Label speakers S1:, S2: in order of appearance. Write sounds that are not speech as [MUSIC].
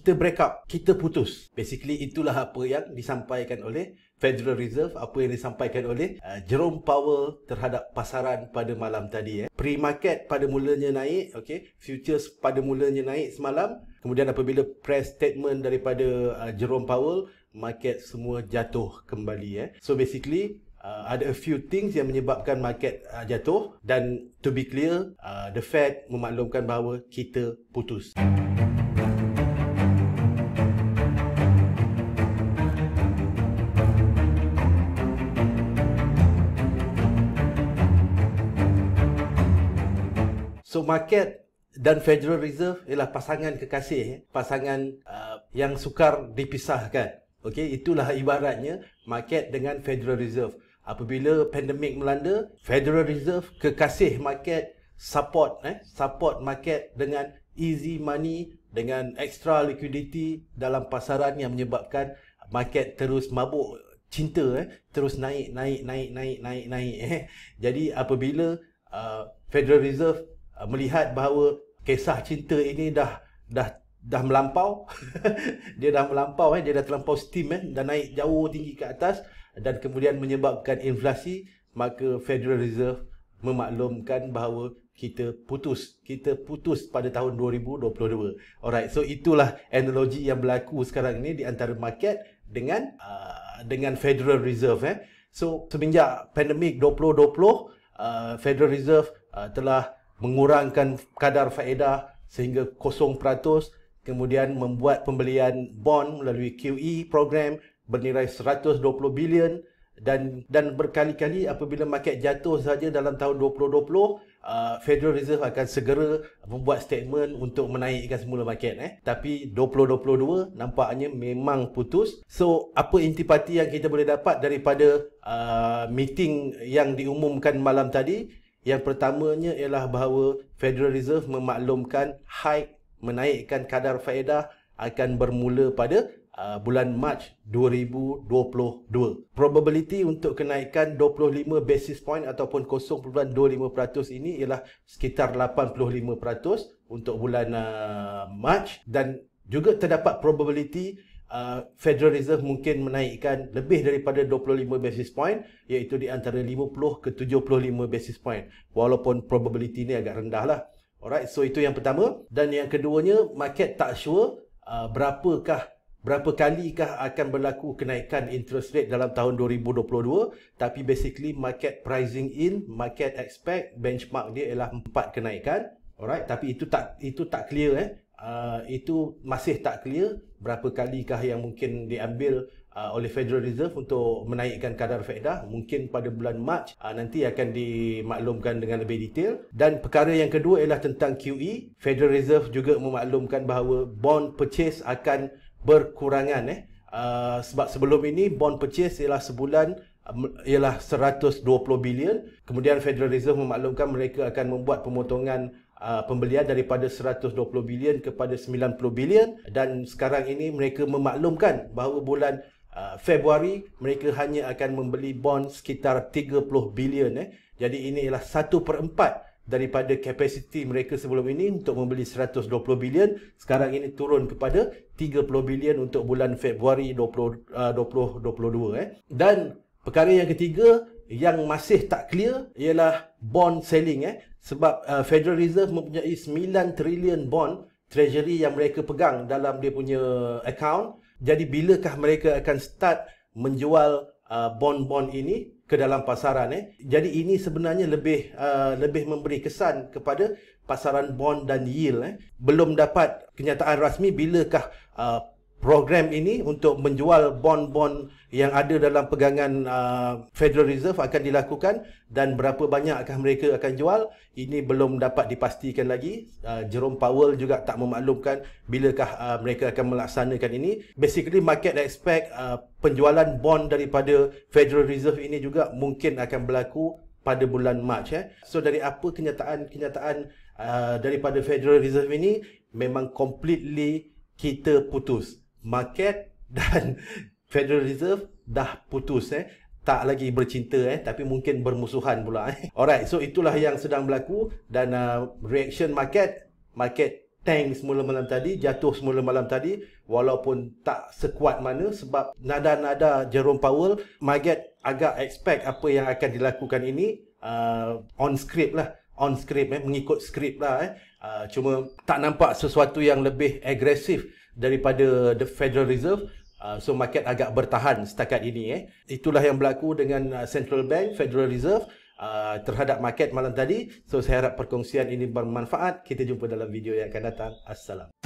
S1: kita break up, kita putus. Basically itulah apa yang disampaikan oleh Federal Reserve apa yang disampaikan oleh uh, Jerome Powell terhadap pasaran pada malam tadi eh. Pre-market pada mulanya naik, okay. Futures pada mulanya naik semalam. Kemudian apabila press statement daripada uh, Jerome Powell, market semua jatuh kembali eh. So basically Uh, ada a few things yang menyebabkan market uh, jatuh dan to be clear uh, the fed memaklumkan bahawa kita putus. So market dan Federal Reserve ialah pasangan kekasih, eh. pasangan uh, yang sukar dipisahkan. Okey, itulah ibaratnya market dengan Federal Reserve. Apabila pandemik melanda, Federal Reserve kekasih market support eh support market dengan easy money dengan extra liquidity dalam pasaran yang menyebabkan market terus mabuk cinta eh terus naik naik naik naik naik naik eh jadi apabila uh, Federal Reserve Uh, melihat bahawa kisah cinta ini dah dah dah melampau [LAUGHS] dia dah melampau eh dia dah terlampau steam eh dah naik jauh tinggi ke atas dan kemudian menyebabkan inflasi maka Federal Reserve memaklumkan bahawa kita putus kita putus pada tahun 2022 alright so itulah analogi yang berlaku sekarang ni di antara market dengan uh, dengan Federal Reserve eh so semenjak pandemik 2020 uh, Federal Reserve uh, telah mengurangkan kadar faedah sehingga 0% kemudian membuat pembelian bond melalui QE program bernilai 120 bilion dan dan berkali-kali apabila market jatuh saja dalam tahun 2020 Uh, Federal Reserve akan segera membuat statement untuk menaikkan semula market eh. Tapi 2022 nampaknya memang putus. So apa intipati yang kita boleh dapat daripada uh, meeting yang diumumkan malam tadi? Yang pertamanya ialah bahawa Federal Reserve memaklumkan hike menaikkan kadar faedah akan bermula pada uh, bulan Mac 2022. Probability untuk kenaikan 25 basis point ataupun 0.25% ini ialah sekitar 85% untuk bulan uh, Mac dan juga terdapat probability uh, Federal Reserve mungkin menaikkan lebih daripada 25 basis point iaitu di antara 50 ke 75 basis point walaupun probability ini agak rendah lah alright so itu yang pertama dan yang keduanya market tak sure uh, berapakah berapa kalikah akan berlaku kenaikan interest rate dalam tahun 2022 tapi basically market pricing in market expect benchmark dia ialah 4 kenaikan alright tapi itu tak itu tak clear eh Ah, itu masih tak clear berapa kalikah yang mungkin diambil uh, oleh Federal Reserve untuk menaikkan kadar faedah mungkin pada bulan Mac uh, ah, nanti akan dimaklumkan dengan lebih detail dan perkara yang kedua ialah tentang QE Federal Reserve juga memaklumkan bahawa bond purchase akan berkurangan eh uh, sebab sebelum ini bond purchase ialah sebulan ialah 120 bilion kemudian Federal Reserve memaklumkan mereka akan membuat pemotongan uh, pembelian daripada 120 bilion kepada 90 bilion dan sekarang ini mereka memaklumkan bahawa bulan uh, Februari mereka hanya akan membeli bond sekitar 30 bilion eh. Jadi ini ialah 1 per 4 daripada kapasiti mereka sebelum ini untuk membeli 120 bilion. Sekarang ini turun kepada 30 bilion untuk bulan Februari 2022. Ah, eh. Dan perkara yang ketiga, yang masih tak clear ialah bond selling eh sebab uh, Federal Reserve mempunyai 9 trilion bond treasury yang mereka pegang dalam dia punya account jadi bilakah mereka akan start menjual uh, bond-bond ini ke dalam pasaran eh jadi ini sebenarnya lebih uh, lebih memberi kesan kepada pasaran bond dan yield eh belum dapat kenyataan rasmi bilakah uh, program ini untuk menjual bond-bond yang ada dalam pegangan uh, Federal Reserve akan dilakukan dan berapa banyakkah mereka akan jual ini belum dapat dipastikan lagi uh, Jerome Powell juga tak memaklumkan bilakah uh, mereka akan melaksanakan ini basically market expect uh, penjualan bond daripada Federal Reserve ini juga mungkin akan berlaku pada bulan Mac eh so dari apa kenyataan-kenyataan uh, daripada Federal Reserve ini memang completely kita putus market [LAUGHS] dan Federal Reserve dah putus eh tak lagi bercinta eh tapi mungkin bermusuhan pula eh [LAUGHS] alright so itulah yang sedang berlaku dan uh, reaction market market tank semula malam tadi jatuh semula malam tadi walaupun tak sekuat mana sebab nada-nada Jerome Powell market agak expect apa yang akan dilakukan ini uh, on script lah on script eh mengikut script lah eh uh, cuma tak nampak sesuatu yang lebih agresif daripada the Federal Reserve uh, so market agak bertahan setakat ini eh itulah yang berlaku dengan uh, Central Bank Federal Reserve uh, terhadap market malam tadi so saya harap perkongsian ini bermanfaat kita jumpa dalam video yang akan datang assalamualaikum